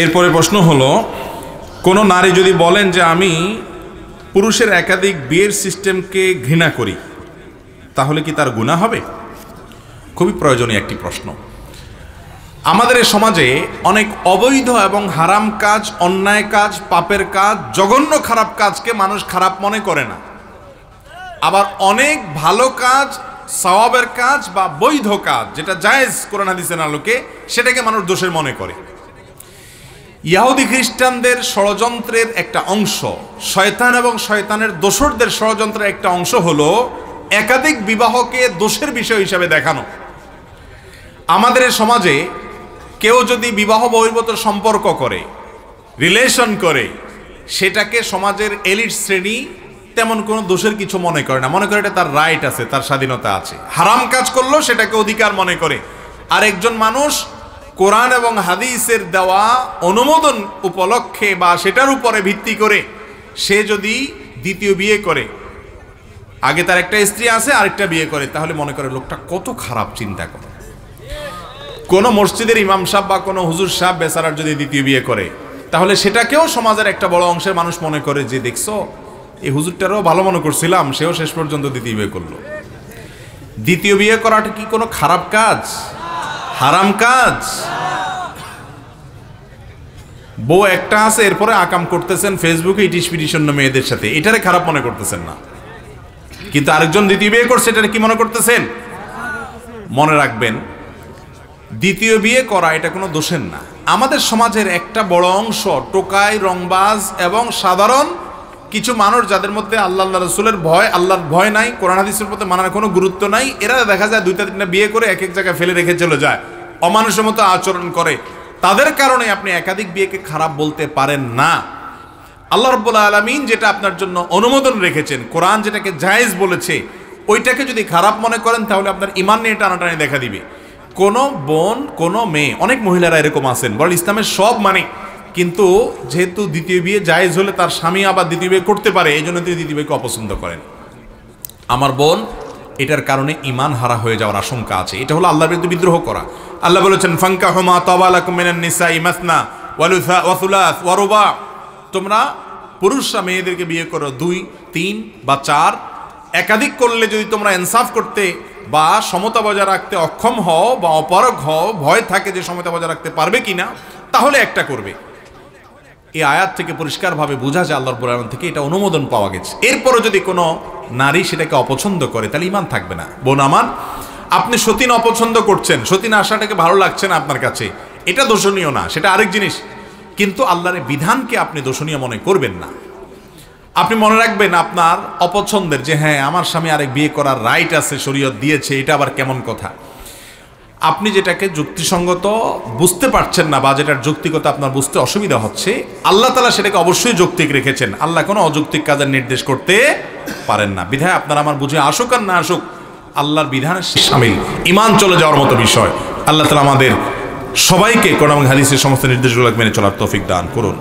এরপরে প্রশ্ন হলো কোনো নারী যদি বলেন যে আমি পুরুষের একাধিক বিয়ের সিস্টেমকে ঘৃণা করি তাহলে কি তার গুণা হবে খুবই প্রয়োজনীয় একটি প্রশ্ন আমাদের এ সমাজে অনেক অবৈধ এবং হারাম কাজ অন্যায় কাজ পাপের কাজ জঘন্য খারাপ কাজকে মানুষ খারাপ মনে করে না আবার অনেক ভালো কাজ সওয়াবের কাজ বা বৈধ কাজ যেটা জায়েজ কোরআন না আলোকে সেটাকে মানুষ দোষের মনে করে ইয়াহুদি খ্রিস্টানদের ষড়যন্ত্রের একটা অংশ শয়তান এবং শয়তানের দোসরদের ষড়যন্ত্রের একটা অংশ হলো একাধিক বিবাহকে দোষের বিষয় হিসাবে দেখানো আমাদের সমাজে কেউ যদি বিবাহ বহির্ভূত সম্পর্ক করে রিলেশন করে সেটাকে সমাজের এলিট শ্রেণী তেমন কোনো দোষের কিছু মনে করে না মনে করে এটা তার রাইট আছে তার স্বাধীনতা আছে হারাম কাজ করলো সেটাকে অধিকার মনে করে আর একজন মানুষ কোরআন এবং হাদিসের দেওয়া অনুমোদন উপলক্ষে বা সেটার উপরে ভিত্তি করে সে যদি দ্বিতীয় বিয়ে করে আগে তার একটা স্ত্রী আছে আরেকটা বিয়ে করে তাহলে মনে করে লোকটা কত খারাপ চিন্তা করে কোনো মসজিদের ইমাম সাহ বা কোনো হুজুর সাহ বেসারার যদি দ্বিতীয় বিয়ে করে তাহলে সেটাকেও সমাজের একটা বড় অংশের মানুষ মনে করে যে দেখছো এই হুজুরটারও ভালো মনে করছিলাম সেও শেষ পর্যন্ত দ্বিতীয় বিয়ে করলো দ্বিতীয় বিয়ে করাটা কি কোনো খারাপ কাজ হারাম কাজ বউ একটা আছে এরপরে আকাম করতেছেন ফেসবুকে ইটিস পিটিশন মেয়েদের সাথে এটারে খারাপ মনে করতেছেন না কিন্তু আরেকজন দ্বিতীয় বিয়ে করছে এটারে কি মনে করতেছেন মনে রাখবেন দ্বিতীয় বিয়ে করা এটা কোনো দোষের না আমাদের সমাজের একটা বড় অংশ টোকাই রংবাজ এবং সাধারণ কিছু মানুষ যাদের মধ্যে আল্লাহ আল্লাহ রসুলের ভয় আল্লাহর ভয় নাই কোরআন হাদিসের প্রতি মানার কোনো গুরুত্ব নাই এরা দেখা যায় দুইটা তিনটা বিয়ে করে এক এক জায়গায় ফেলে রেখে চলে যায় অমানুষের মতো আচরণ করে তাদের কারণে আপনি একাধিক বিয়েকে খারাপ বলতে পারেন না আল্লাহ রব্বুল্লা আলমিন যেটা আপনার জন্য অনুমোদন রেখেছেন কোরআন যেটাকে জায়েজ বলেছে ওইটাকে যদি খারাপ মনে করেন তাহলে আপনার ইমান নিয়ে টানাটানি দেখা দিবে কোনো বোন কোনো মেয়ে অনেক মহিলারা এরকম আছেন বল ইসলামের সব মানে কিন্তু যেহেতু দ্বিতীয় বিয়ে জায়েজ হলে তার স্বামী আবার দ্বিতীয় বিয়ে করতে পারে এই জন্য তিনি দ্বিতীয় বিয়েকে অপছন্দ করেন আমার বোন এটার কারণে ইমান হারা হয়ে যাওয়ার আশঙ্কা আছে এটা হলো আল্লাহর বিরুদ্ধে বিদ্রোহ করা আল্লাহ বলেছেন ফাঙ্কা হোমা তবালাকুমিনিসা ইমাসনা ওয়ালুসা ওয়াসুলাস তোমরা পুরুষরা মেয়েদেরকে বিয়ে করো দুই তিন বা চার একাধিক করলে যদি তোমরা ইনসাফ করতে বা সমতা বজায় রাখতে অক্ষম হও বা অপারগ হও ভয় থাকে যে সমতা বজায় রাখতে পারবে কিনা তাহলে একটা করবে এই আয়াত থেকে পরিষ্কারভাবে বোঝা যায় আল্লাহর কোরআন থেকে এটা অনুমোদন পাওয়া গেছে এরপরও যদি কোনো নারী সেটাকে অপছন্দ করে তাহলে ইমান থাকবে না বোন আমার আপনি সতীন অপছন্দ করছেন সতীন আসাটাকে ভালো লাগছে না আপনার কাছে এটা দোষণীয় না সেটা আরেক জিনিস কিন্তু আল্লাহর বিধানকে আপনি দোষণীয় মনে করবেন না আপনি মনে রাখবেন আপনার অপছন্দের যে হ্যাঁ আমার স্বামী আরেক বিয়ে করার রাইট আছে শরীয়ত দিয়েছে এটা আবার কেমন কথা আপনি যেটাকে যুক্তিসঙ্গত বুঝতে পারছেন না বা যেটার যৌক্তিকতা আপনার বুঝতে অসুবিধা হচ্ছে আল্লাহ তালা সেটাকে অবশ্যই যৌক্তিক রেখেছেন আল্লাহ কোনো অযৌক্তিক কাজের নির্দেশ করতে পারেন না বিধায় আপনার আমার বুঝে আসুক আর না আসুক আল্লাহর বিধান সামিল ইমান চলে যাওয়ার মতো বিষয় আল্লাহ তালা আমাদের সবাইকে কোরআন হাদিসের সমস্ত নির্দেশগুলো মেনে চলার তৌফিক দান করুন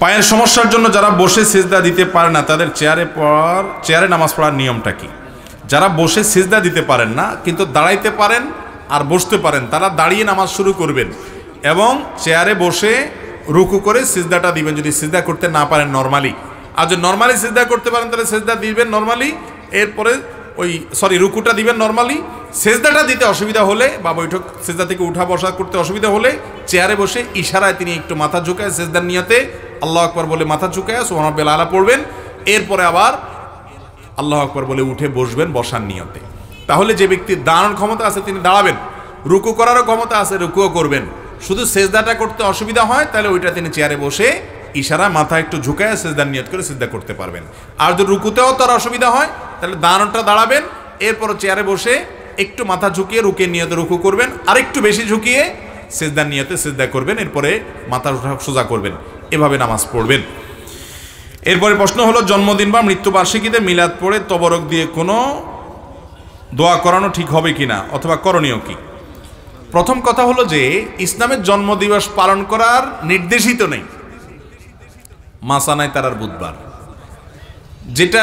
পায়ের সমস্যার জন্য যারা বসে সিজদা দিতে পারে না তাদের চেয়ারে পড়ার চেয়ারে নামাজ পড়ার নিয়মটা কি যারা বসে সিজদা দিতে পারেন না কিন্তু দাঁড়াইতে পারেন আর বসতে পারেন তারা দাঁড়িয়ে নামাজ শুরু করবেন এবং চেয়ারে বসে রুকু করে সিজদাটা দিবেন যদি সিজদা করতে না পারেন নর্মালি আর যদি নর্মালি সিজদা করতে পারেন তাহলে সিজদা দিবেন নর্মালি এরপরে ওই সরি রুকুটা দিবেন নর্মালি সেজদাটা দিতে অসুবিধা হলে বা বৈঠক সেজদা থেকে উঠা বসা করতে অসুবিধা হলে চেয়ারে বসে ইশারায় তিনি একটু মাথা ঝুঁকায় সেজদার নিয়তে আল্লাহ আকবর বলে মাথা ঝুঁকায় সোহানবেলা আলা পড়বেন এরপরে আবার আল্লাহ আকবর বলে উঠে বসবেন বসার নিয়তে তাহলে যে ব্যক্তির দাঁড়ানোর ক্ষমতা আছে তিনি দাঁড়াবেন রুকু করারও ক্ষমতা আছে রুকুও করবেন শুধু সেজদাটা করতে অসুবিধা হয় তাহলে ওইটা তিনি চেয়ারে বসে ইশারা মাথা একটু ঝুঁকায় সেজদার নিয়ত করে সেজদা করতে পারবেন আর যদি রুকুতেও তার অসুবিধা হয় তাহলে দাঁড়ানোটা দাঁড়াবেন এরপর চেয়ারে বসে একটু মাথা ঝুঁকিয়ে রুকে নিয়তে রুকু করবেন আর একটু বেশি ঝুঁকিয়ে সেজদার নিয়তে সেজদা করবেন এরপরে মাথা সোজা করবেন এভাবে নামাজ পড়বেন এরপরে প্রশ্ন হলো জন্মদিন বা মৃত্যুবার্ষিকীতে মিলাদ পড়ে তবরক দিয়ে কোনো দোয়া করানো ঠিক হবে কি না অথবা করণীয় কি প্রথম কথা হলো যে ইসলামের জন্মদিবস পালন করার নির্দেশিত নেই মাসানায় তারার বুধবার যেটা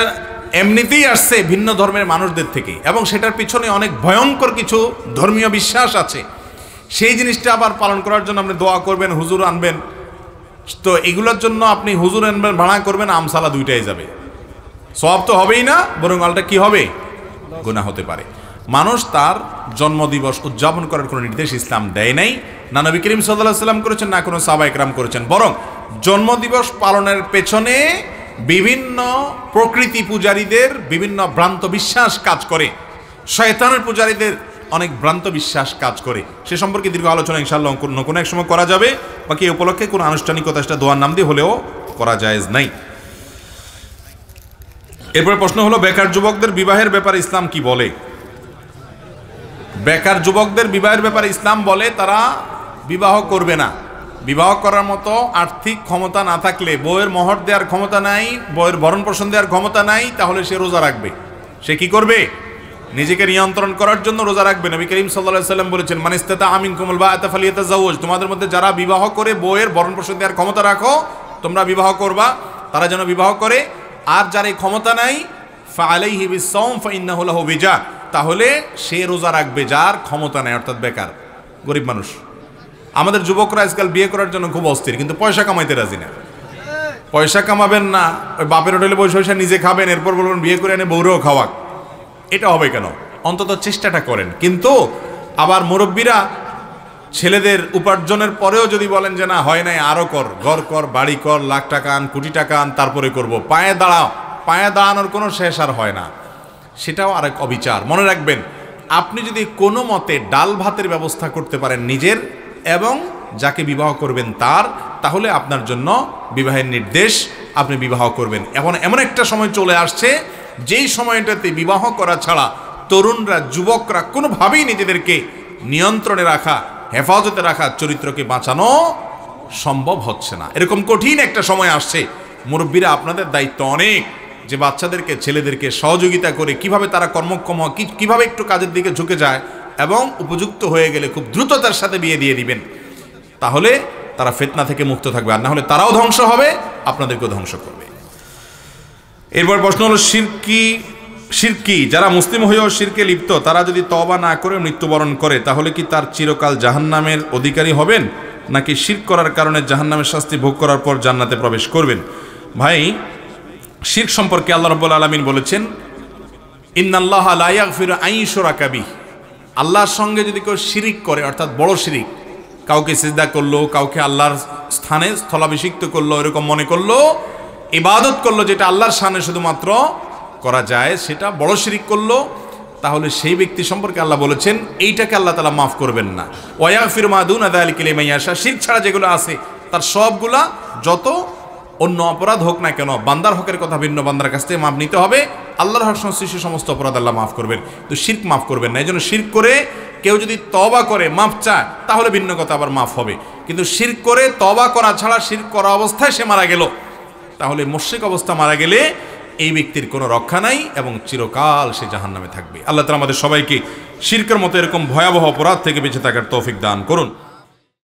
এমনিতেই আসছে ভিন্ন ধর্মের মানুষদের থেকে এবং সেটার পিছনে অনেক ভয়ঙ্কর কিছু ধর্মীয় বিশ্বাস আছে সেই জিনিসটা আবার পালন করার জন্য আপনি দোয়া করবেন হুজুর আনবেন তো এগুলোর জন্য আপনি হুজুর আনবেন ভাড়া করবেন আমসালা দুইটাই যাবে সব তো হবেই না বরং আলটা কি হবে গোনা হতে পারে মানুষ তার জন্মদিবস উদযাপন করার কোনো নির্দেশ ইসলাম দেয় নাই না নবী করিম সাল্লাহ সাল্লাম করেছেন না কোনো সাবা একরাম করেছেন বরং জন্মদিবস পালনের পেছনে বিভিন্ন প্রকৃতি পূজারীদের বিভিন্ন ভ্রান্ত বিশ্বাস কাজ করে শয়তানের পূজারীদের অনেক ভ্রান্ত বিশ্বাস কাজ করে সে সম্পর্কে দীর্ঘ আলোচনা ইনশাল্লাহ কোনো কোনো এক সময় করা যাবে বাকি উপলক্ষে কোনো আনুষ্ঠানিকতা সেটা দোয়ার নাম দিয়ে হলেও করা যায় নাই এরপরে প্রশ্ন হলো বেকার যুবকদের বিবাহের ব্যাপারে ইসলাম কি বলে বেকার যুবকদের বিবাহের ব্যাপারে ইসলাম বলে তারা বিবাহ করবে না বিবাহ করার মতো আর্থিক ক্ষমতা না থাকলে বইয়ের মহর দেওয়ার ক্ষমতা নাই বইয়ের ভরণ পোষণ দেওয়ার ক্ষমতা নাই তাহলে সে রোজা রাখবে সে কি করবে নিজেকে নিয়ন্ত্রণ করার জন্য রোজা রাখবে নবী করিম সাল্লা সাল্লাম বলেছেন মানিস্তাতা আমিন কুমল বা আতাফ আলিয়াতা জাউজ তোমাদের মধ্যে যারা বিবাহ করে বইয়ের ভরণ পোষণ দেওয়ার ক্ষমতা রাখো তোমরা বিবাহ করবা তারা যেন বিবাহ করে আর যার এই ক্ষমতা নাই ফালাইহি সম ফাইন্নাহুল্লাহ বিজা তাহলে সে রোজা রাখবে যার ক্ষমতা নাই অর্থাৎ বেকার গরিব মানুষ আমাদের যুবকরা আজকাল বিয়ে করার জন্য খুব অস্থির কিন্তু পয়সা কামাইতে রাজি না পয়সা কামাবেন না ওই বাপের হোটেলে বসে বসে নিজে খাবেন এরপর বলবেন বিয়ে করে এনে বৌরেও খাওয়াক এটা হবে কেন অন্তত চেষ্টাটা করেন কিন্তু আবার মুরব্বীরা ছেলেদের উপার্জনের পরেও যদি বলেন যে না হয় নাই আরও কর ঘর কর বাড়ি কর লাখ টাকা আন কোটি টাকা আন তারপরে করব পায়ে দাঁড়াও পায়ে দাঁড়ানোর কোনো শেষ আর হয় না সেটাও আরেক অবিচার মনে রাখবেন আপনি যদি কোনো মতে ডাল ভাতের ব্যবস্থা করতে পারেন নিজের এবং যাকে বিবাহ করবেন তার তাহলে আপনার জন্য বিবাহের নির্দেশ আপনি বিবাহ করবেন এখন এমন একটা সময় চলে আসছে যেই সময়টাতে বিবাহ করা ছাড়া তরুণরা যুবকরা কোনোভাবেই নিজেদেরকে নিয়ন্ত্রণে রাখা হেফাজতে রাখা চরিত্রকে বাঁচানো সম্ভব হচ্ছে না এরকম কঠিন একটা সময় আসছে মুরব্বীরা আপনাদের দায়িত্ব অনেক যে বাচ্চাদেরকে ছেলেদেরকে সহযোগিতা করে কিভাবে তারা কর্মক্ষম হয় কীভাবে একটু কাজের দিকে ঝুঁকে যায় এবং উপযুক্ত হয়ে গেলে খুব দ্রুততার সাথে বিয়ে দিয়ে দিবেন তাহলে তারা ফেতনা থেকে মুক্ত থাকবে আর না হলে তারাও ধ্বংস হবে আপনাদেরকেও ধ্বংস করবে এরপর প্রশ্ন হলো শিরকি শিরকি যারা মুসলিম হয়েও শিরকে লিপ্ত তারা যদি তবা না করে মৃত্যুবরণ করে তাহলে কি তার চিরকাল জাহান্নামের অধিকারী হবেন নাকি শির করার কারণে জাহান্নামের শাস্তি ভোগ করার পর জান্নাতে প্রবেশ করবেন ভাই শির সম্পর্কে আল্লাহ রব্বুল আলমিন বলেছেন ইন্নাল্লাহ ফির আইনশোরা কাবি আল্লাহর সঙ্গে যদি কেউ শিরিক করে অর্থাৎ বড় শিরিক কাউকে সিজদা করলো কাউকে আল্লাহর স্থানে স্থলাভিষিক্ত করলো এরকম মনে করলো ইবাদত করলো যেটা আল্লাহর স্থানে শুধুমাত্র করা যায় সেটা বড় শিরিক করল তাহলে সেই ব্যক্তি সম্পর্কে আল্লাহ বলেছেন এইটাকে আল্লাহ তালা মাফ করবেন না ওয়া ফির মাদুন আদা আলী কিলিমাইয়াশা শির ছাড়া যেগুলো আছে তার সবগুলা যত অন্য অপরাধ হোক না কেন বান্দার হকের কথা ভিন্ন বান্দার কাছ থেকে মাফ নিতে হবে আল্লাহর হক সংশ্লিষ্ট সমস্ত অপরাধ আল্লাহ মাফ করবেন তো শির্ক মাফ করবেন না এই জন্য শির্ক করে কেউ যদি তবা করে মাফ চায় তাহলে ভিন্ন কথা আবার মাফ হবে কিন্তু শির্ক করে তবা করা ছাড়া শির্ক করা অবস্থায় সে মারা গেল তাহলে মোর্শিক অবস্থা মারা গেলে এই ব্যক্তির কোনো রক্ষা নাই এবং চিরকাল সে জাহান নামে থাকবে আল্লাহ তালা আমাদের সবাইকে শিরকের মতো এরকম ভয়াবহ অপরাধ থেকে বেঁচে থাকার তৌফিক দান করুন